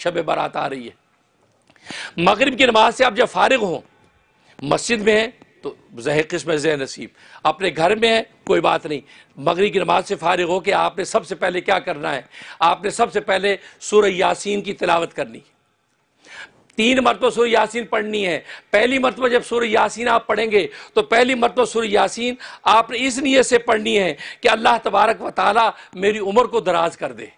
शब बारात आ रही है मगरब की नमाज से आप जब फारग हों मस्जिद में हैं तो जह किस्म जह नसीब अपने घर में है कोई बात नहीं मगरब की नमाज से फारिग हो कि आपने सबसे पहले क्या करना है आपने सबसे पहले सुर यासीन की तिलावत करनी तीन मरतब सुर यासिन पढ़नी है पहली मरतबा जब सुर यासिन आप पढ़ेंगे तो पहली मरतब सुर यासीन आपने इस नीयत से पढ़नी है कि अल्लाह तबारक व ताली मेरी उम्र को दराज कर दे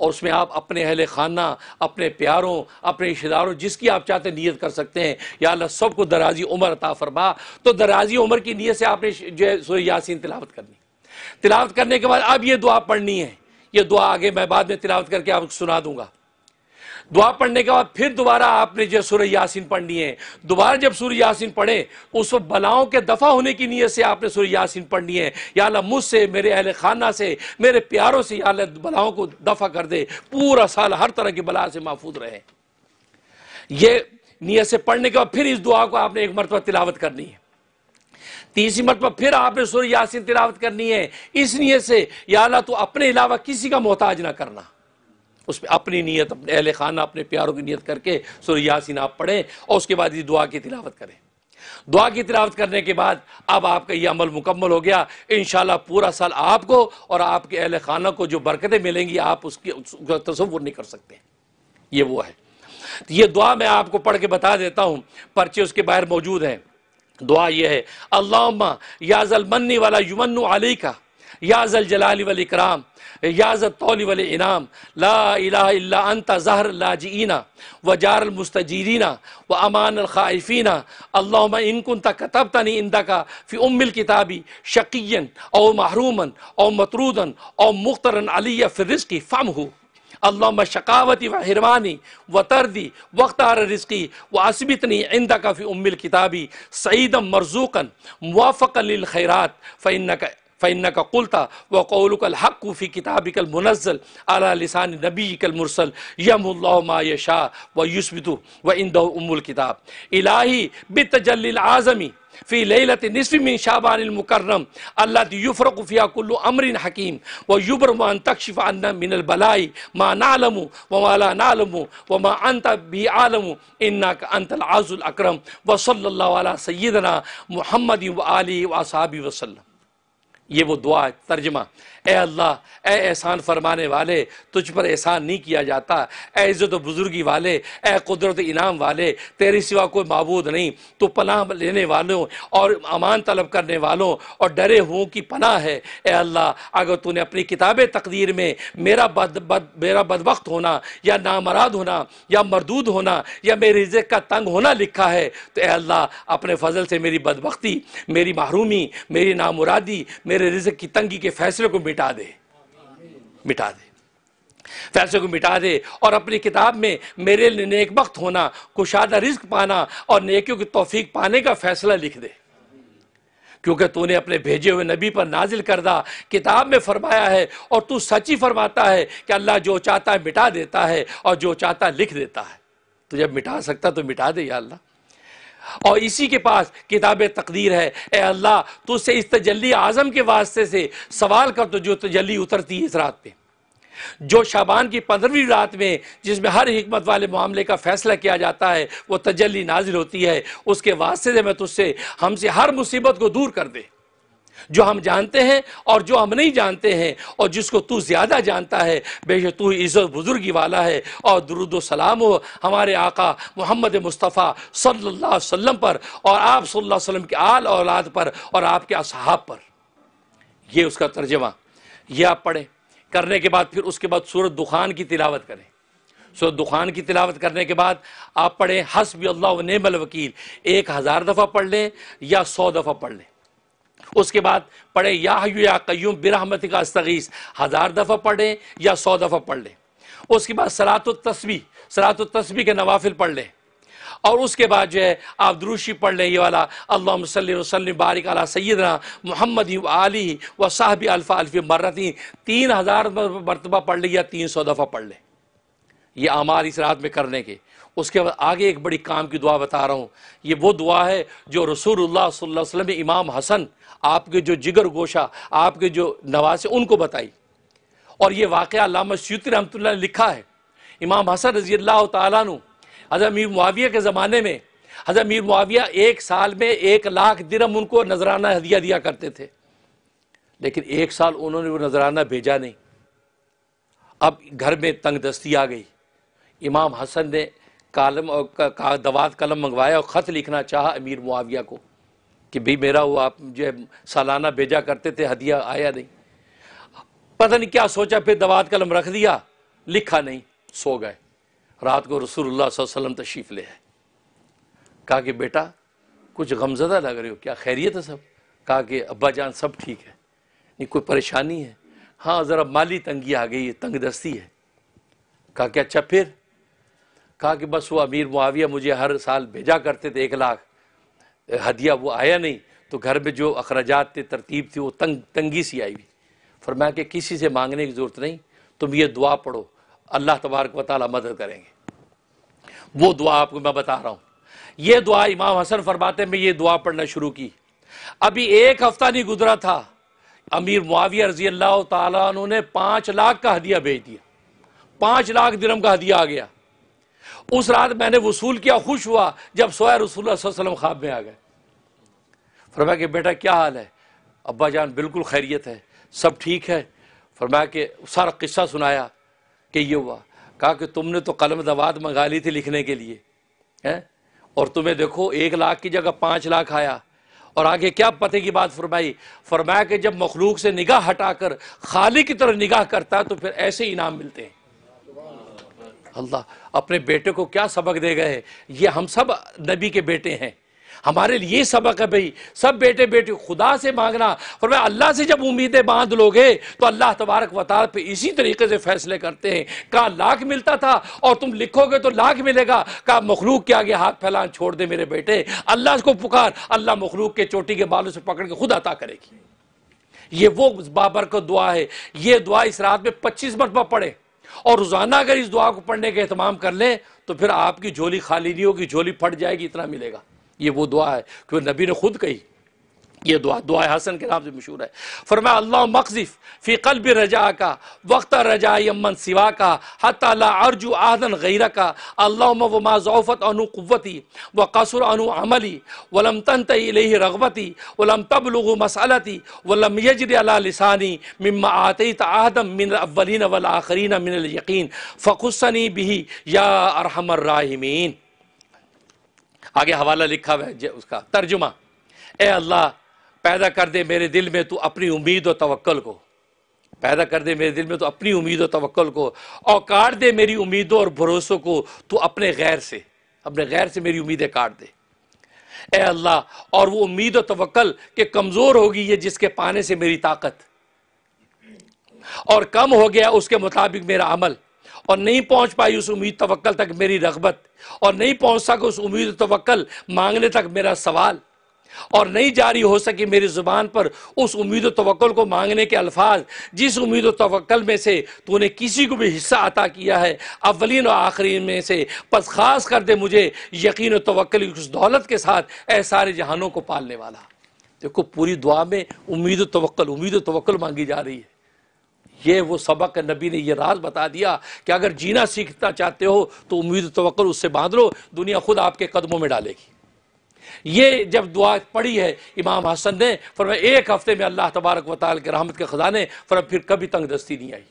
और उसमें आप अपने अहल खाना अपने प्यारों अपने रिश्तेदारों जिसकी आप चाहते नीयत कर सकते हैं या अल्लाह सब को दराजी उम्र अता फरमा तो दराजी उम्र की नीयत से आपने जो है सो यासीन तिलावत करनी तिलावत करने के बाद अब ये दुआ पढ़नी है ये दुआ आगे मैं बाद में तिलावत करके आपको सुना दूंगा दुआ पढ़ने के बाद फिर दोबारा आपने जो सूर्य यासीन पढ़नी है दोबारा जब सूर्य यासीन पढ़े उस वक्त बलाओं के दफ़ा होने की नीयत से आपने सूर्य यासीन पढ़नी है या अल्लाह मुझसे मेरे अहल खाना से मेरे प्यारों से या बलाओं को दफ़ा कर दे पूरा साल हर तरह की बला से महफूज रहे ये नीयत से पढ़ने के बाद फिर इस दुआ को आपने एक मरतबा तिलावत करनी है तीसरी मरतबा फिर आपने सूर्य यासीन तिलावत करनी है इस नीयत से या अल्लाह तो अपने अलावा किसी का मोहताज ना करना उसमें अपनी नीयत अपने अहल खाना अपने प्यारों की नीयत करके सुर यासिन आप पढ़ें और उसके बाद ये दुआ की तिलावत करें दुआ की तिलावत करने के बाद अब आपका यह अमल मुकम्मल हो गया इन पूरा साल आपको और आपके अहल खाना को जो बरकतें मिलेंगी आप उसकी उसका तस्वुर नहीं कर सकते ये वो है तो ये दुआ मैं आपको पढ़ के बता देता हूँ पर्चे उसके बाहर मौजूद हैं दुआ यह है अल्लाह याजलमन्नी वाला युमन अली का याजल जलाली वल इकराम याजत तौली वल इनाम ला इला अंता जहर लाजीना व जार मुस्तजीरीना व अमान ख़ाइफीना अल्लाह इनकुन तब तनी इंदा का फ़ी उमिल किताबी शकीन और महरूमन और मतरूदन और मुख्तरन अलिया फिर की फ़म हो अल्लाह शकावती व हिरवानी व तरदी वख्तार रिस्की व असबितनी इंदा का फ़ी उमिल किताबी सईदम मरजूकन मुआफ़ल खैरात फ़ फ़ैन का कुलता व कौलकलहक़ूफ़ी किताबिकल मुनज़ल अला लसान नबी कलमरसल यम शाह व युसबितु व इंद उमुल किताब इलाही बितजल आज़मी फ़ी लत नसफ़िन शाबानमकरम अल्लाफ़रकफ़िया कुल्लु अमरिन हकीम व युबरमान तकशफ़ अन्न मिनल बलाई माँ नालमु व माला नालमु व मा अंत भी आलमु इन्ना का अंतल आज़ुल अक्रम व सल्ला सैदना महमदी व आली वसाबी वसलम ये वो दुआ है तर्जमा ए अल्लाह ए एहसान फरमाने वाले तुझ पर एहसान नहीं किया जाता ए इज़्ज़त बुज़ुर्गी वाले ए कुदरत इनाम वाले तेरे सिवा कोई मबूद नहीं तो पनाह लेने वालों और अमान तलब करने वालों और डरे हुओं की पनाह है ए अल्लाह अगर तूने अपनी किताब तकदीर में मेरा बद, बद मेरा बदबक होना या नामराद होना या मरदूद होना या मेरे रिजक का तंग होना लिखा है तो ए अल्लाह अपने फजल से मेरी बदबकती मेरी महरूमी मेरी नामुरादी मेरी तेरे रिजक की तंगी के फैसले को मिटा दे मिटा दे फैसले को मिटा दे और अपनी किताब में मेरे लिए नेक वक्त होना कुशादा रिस्क पाना और नेकियों की तोफीक पाने का फैसला लिख दे क्योंकि तूने अपने भेजे हुए नबी पर नाजिल करदा किताब में फरमाया है और तू सच ही फरमाता है कि अल्लाह जो चाहता है मिटा देता है और जो चाहता है लिख देता है तो जब मिटा सकता तो मिटा दे या अल्लाह और इसी के पास किताब तकदीर है ए अल्लाह तो इस तजली आज़म के वास्ते से सवाल कर तो जो तजली उतरती है इस रात पे जो शाबान की पंद्रहवीं रात में जिसमें हर हमत वाले मामले का फैसला किया जाता है वो तजली नाजिल होती है उसके वास्ते से मैं तुझसे हमसे हर मुसीबत को दूर कर दे जो हम जानते हैं और जो हम नहीं जानते हैं और जिसको तू ज़्यादा जानता है बेश तू इज़्ज़त बुजुर्गी वाला है और दरुद सलाम हो हमारे आका मोहम्मद मुस्तफ़ा अलैहि वसल्लम पर और आप सल्ला वसल्लम के आल औलाद पर और आपके असहाब पर यह उसका तर्जमा यह आप पढ़ें करने के बाद फिर उसके बाद सूरत दुखान की तिलावत करें सूरत दुखान की तिलावत करने के बाद आप पढ़ें हसबी अल्लाह नमल वकील एक हज़ार दफ़ा पढ़ लें या सौ दफ़ा पढ़ लें उसके बाद पढ़े या हयू या कयूम बिरहमत का तगीस हज़ार दफ़ा पढ़ें या सौ दफ़ा पढ़ लें उसके बाद सलात तस्वी सलात तस्वी के नवाफिल पढ़ लें और उसके बाद जो है आप द्रूशी पढ़ लें ये वाला अल्लाम वसलम बारिक अला सैदना मोहम्मद आली व साहब अल्फ़ा अल्फ़ी मर्रती तीन हज़ार मरतबा पढ़ लें या तीन सौ दफ़ा पढ़ लें ये आमार इस रात में करने के उसके बाद आगे एक बड़ी काम की दुआ बता रहा हूँ ये वो दुआ है जो रसूलुल्लाह सल्लल्लाहु अलैहि वसल्लम इमाम हसन आपके जो जिगर गोशा आपके जो है उनको बताई और ये वाक़ अलामा सूत रहमत ने लिखा है इमाम हसन रजी अल्लाह तु हज़र मीर मुआविया के ज़माने में हज़र मीर मुआविया एक साल में एक लाख दिरम उनको नजराना हदिया दिया करते थे लेकिन एक साल उन्होंने वो नजराना भेजा नहीं अब घर में तंग दस्ती आ गई इमाम हसन ने कालम और का, का दवात कलम मंगवाया और ख़त लिखना चाहा अमीर मुआविया को कि भाई मेरा वो आप जो है सालाना भेजा करते थे हदिया आया नहीं पता नहीं क्या सोचा फिर दवात कलम रख दिया लिखा नहीं सो गए रात को रसूलुल्लाह वसल्लम तशरीफ़ ले आए कहा कि बेटा कुछ गमजदा लग रहे हो क्या खैरियत है सब कहा कि अब्बा जान सब ठीक है नहीं कोई परेशानी है हाँ ज़रा माली तंगी आ गई है तंग दस्ती है कहा कि अच्छा फिर कहा कि बस वो अमीर मुआविया मुझे हर साल भेजा करते थे एक लाख हदिया वो आया नहीं तो घर में जो अखराजात थे तरतीब थी वो तंग तंगी सी आई हुई फरमाया कि किसी से मांगने की ज़रूरत नहीं तुम ये दुआ पढ़ो अल्लाह तबारक वाली मदद करेंगे वो दुआ आपको मैं बता रहा हूँ ये दुआ इमाम हसन फरमाते में ये दुआ पढ़ना शुरू की अभी एक हफ्ता नहीं गुजरा था अमीर मुआविया रजी अल्लाह तुमने पांच पाँच लाख का हदिया भेज दिया पाँच लाख दिनम का हदिया आ गया उस रात मैंने वसूल किया खुश हुआ जब सोया रसूल वसलम ख्वाब में आ गए फरमाया कि बेटा क्या हाल है अब्बा जान बिल्कुल खैरियत है सब ठीक है फरमाया कि सारा किस्सा सुनाया कि ये हुआ कहा कि तुमने तो कलम दवात मंगा ली थी लिखने के लिए हैं और तुम्हें देखो एक लाख की जगह पाँच लाख आया और आगे क्या पते की बात फरमाई फरमाया कि जब मखलूक से निगाह हटाकर खाली की तरह निगाह करता है तो फिर ऐसे इनाम मिलते हैं अल्लाह अपने बेटे को क्या सबक दे गए ये हम सब नबी के बेटे हैं हमारे लिए सबक है भाई सब बेटे बेटे खुदा से मांगना और मैं अल्लाह से जब उम्मीदें बांध लोगे तो अल्लाह तबारक वताल पे इसी तरीके से फैसले करते हैं कहा लाख मिलता था और तुम लिखोगे तो लाख मिलेगा कहा मखलूक के आगे हाथ फैलान छोड़ दे मेरे बेटे अल्लाह को पुकार अल्लाह मखलूक के चोटी के बालों से पकड़ के खुद अता करेगी ये वो बाबर को दुआ है ये दुआ इस रात में पच्चीस मरतबा पड़े और रोज़ाना अगर इस दुआ को पढ़ने का अहतमाम कर लें तो फिर आपकी झोली खाली नहीं होगी झोली फट जाएगी इतना मिलेगा ये वो दुआ है क्योंकि नबी ने खुद कही ये दुआ दुआ हसन के नाम से मशहूर है फरमा अल्लाह मकजिफ फ़ी कल्ब रजा का वक्त रजा यमन सिवा का हतला अर्जु आहदन गैरा का अल्लाह व माज़ौफ़त अनु क़वती व कसर अनु अमली वलम तन तही रगबती वलम तबलग मसलती वलम यजर अला लसानी मम्मा आते आहदम मिन अवलिन वल आखरीन मिन यकीन फ़खुसनी बिही या अरहमर राहिमीन आगे हवाला लिखा हुआ है उसका तर्जुमा ए अल्लाह पैदा कर दे मेरे दिल में तू अपनी उम्मीद और तवक्ल को पैदा कर दे मेरे दिल में तो अपनी उम्मीद और तवक्ल को और काट दे मेरी उम्मीदों और भरोसों को तो अपने गैर से अपने गैर से मेरी उम्मीदें काट दे ए अल्लाह और वो उम्मीद और तवक्ल के कमज़ोर होगी ये जिसके पाने से मेरी ताकत और कम हो गया उसके मुताबिक मेरा अमल और नहीं पहुंच पाई उस उम्मीद तवक्ल तक मेरी रगबत और नहीं पहुंच सका उस उम्मीद तवक्ल मांगने तक मेरा सवाल और नहीं जारी हो सकी मेरी ज़ुबान पर उस उम्मीद तवक्ल को मांगने के अल्फाज जिस उम्मीद तवक्ल में से तूने किसी को भी हिस्सा अता किया है अवलिन और आखिरी में से बस ख़ास कर दे मुझे यकीन तवक्ल उस दौलत के साथ ऐ सारे जहानों को पालने वाला देखो पूरी दुआ में उम्मीद तवक्ल उम्मीद तवक्ल मांगी जा रही है ये वो सबक नबी ने यह राज बता दिया कि अगर जीना सीखना चाहते हो तो उम्मीद तवक्ल उससे बांध लो दुनिया खुद आपके कदमों में डालेगी ये जब दुआ पड़ी है इमाम हसन ने फरमाया एक हफ्ते में अल्लाह तबारक वाल के रहमत के ख़जाने फरमा फिर कभी तंग दस्ती नहीं आई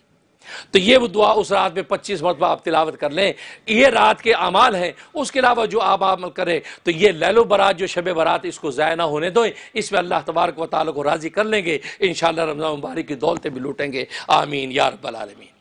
तो ये वो दुआ उस रात में पच्चीस मरतबा आप तिलावत कर लें ये रात के अमाल हैं उसके अलावा जो आप अमल करें तो ये लैलो बारात जो शब बरात इसको ज़ाय ना होने दो इसमें अल्लाह तबारक वाल को राज़ी कर लेंगे इन शाला रमज़ान मुबारक की दौलतें भी लूटेंगे आमीन यार बलामीन